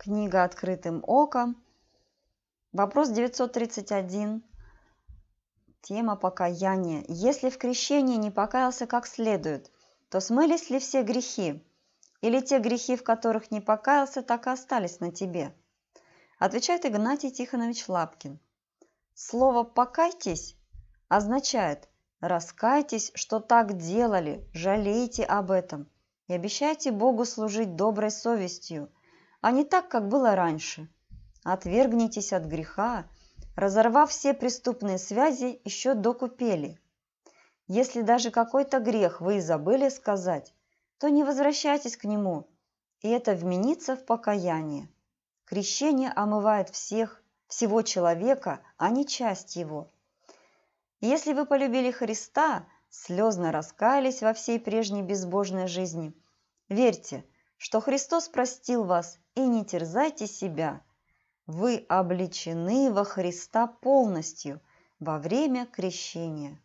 книга «Открытым оком». Вопрос 931. Тема покаяния. Если в крещении не покаялся как следует, то смылись ли все грехи? Или те грехи, в которых не покаялся, так и остались на тебе? Отвечает Игнатий Тихонович Лапкин. Слово «покайтесь» означает «раскайтесь, что так делали, жалейте об этом» и обещайте Богу служить доброй совестью – а не так, как было раньше. Отвергнитесь от греха, разорвав все преступные связи еще до купели. Если даже какой-то грех вы и забыли сказать, то не возвращайтесь к нему, и это вменится в покаяние. Крещение омывает всех, всего человека, а не часть его. Если вы полюбили Христа, слезно раскаялись во всей прежней безбожной жизни, верьте, что Христос простил вас, и не терзайте себя. Вы обличены во Христа полностью во время крещения.